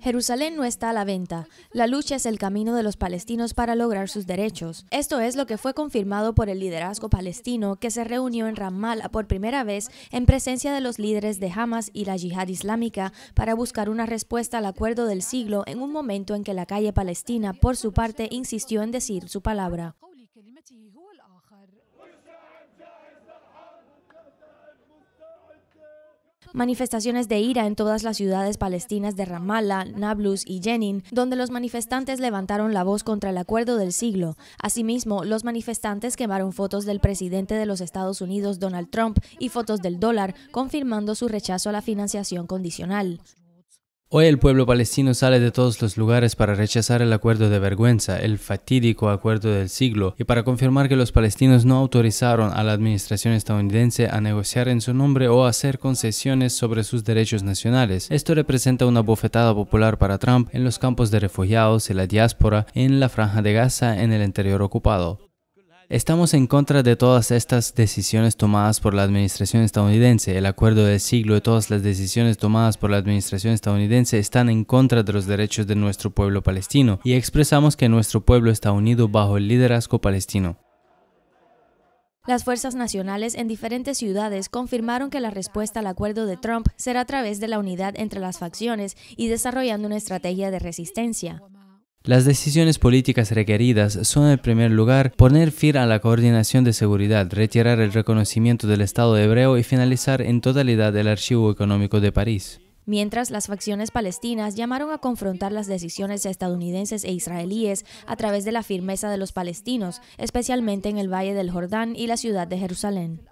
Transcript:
Jerusalén no está a la venta. La lucha es el camino de los palestinos para lograr sus derechos. Esto es lo que fue confirmado por el liderazgo palestino que se reunió en Ramallah por primera vez en presencia de los líderes de Hamas y la Yihad Islámica para buscar una respuesta al acuerdo del siglo en un momento en que la calle palestina, por su parte, insistió en decir su palabra. manifestaciones de ira en todas las ciudades palestinas de Ramallah, Nablus y Jenin, donde los manifestantes levantaron la voz contra el acuerdo del siglo. Asimismo, los manifestantes quemaron fotos del presidente de los Estados Unidos, Donald Trump, y fotos del dólar, confirmando su rechazo a la financiación condicional. Hoy el pueblo palestino sale de todos los lugares para rechazar el acuerdo de vergüenza, el fatídico acuerdo del siglo, y para confirmar que los palestinos no autorizaron a la administración estadounidense a negociar en su nombre o hacer concesiones sobre sus derechos nacionales. Esto representa una bofetada popular para Trump en los campos de refugiados, y la diáspora, en la franja de Gaza, en el interior ocupado. Estamos en contra de todas estas decisiones tomadas por la administración estadounidense. El acuerdo del siglo y todas las decisiones tomadas por la administración estadounidense están en contra de los derechos de nuestro pueblo palestino y expresamos que nuestro pueblo está unido bajo el liderazgo palestino. Las fuerzas nacionales en diferentes ciudades confirmaron que la respuesta al acuerdo de Trump será a través de la unidad entre las facciones y desarrollando una estrategia de resistencia. Las decisiones políticas requeridas son, en primer lugar, poner fin a la coordinación de seguridad, retirar el reconocimiento del Estado hebreo y finalizar en totalidad el Archivo Económico de París. Mientras las facciones palestinas llamaron a confrontar las decisiones estadounidenses e israelíes a través de la firmeza de los palestinos, especialmente en el Valle del Jordán y la ciudad de Jerusalén.